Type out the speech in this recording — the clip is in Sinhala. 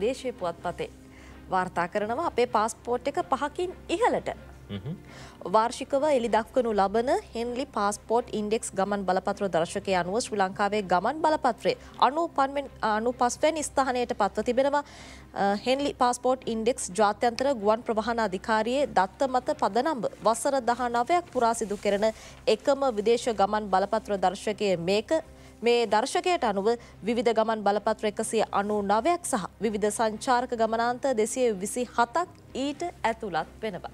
දේශය පුවත්පතේ. වාර්තා කරනවා අපේ පාස්පෝට් එක පහකින් ඉහලට. වාර්ෂිකව එලි දක්වනු ලබන හෙන්ලි පාස්පෝට් ඉන්ඩෙක්ස් ගමන් බලපත්‍ර දර්ශකය අනුව ශ්‍රී ලංකාවේ ගමන් බලපත්‍රේ අනු පන්ෙන් අනු පස්වැන් ස්ථානයට පත්ව තිබෙනවා හෙන්ලි පාස්පෝට් ඉන්ඩෙක්ස් ජාත්‍යන්තර ගුවන් ප්‍රවාහන අධිකාරයේ දත්ත මත පදනම්බ වසර දහනවයක් පුරාසිදු කරන එකම විදේශ ගමන් බලපත්‍ර දර්ශකය මේක මේ දර්ශකයට අනුව විවිධ ගමන් බලපත්‍ර එකසිය අනු නවයක් සහ විවිධ සංචාර්ක ගමනාන්ත දෙසිය විසි හතක් ඊට ඇතුළත් වෙනවා.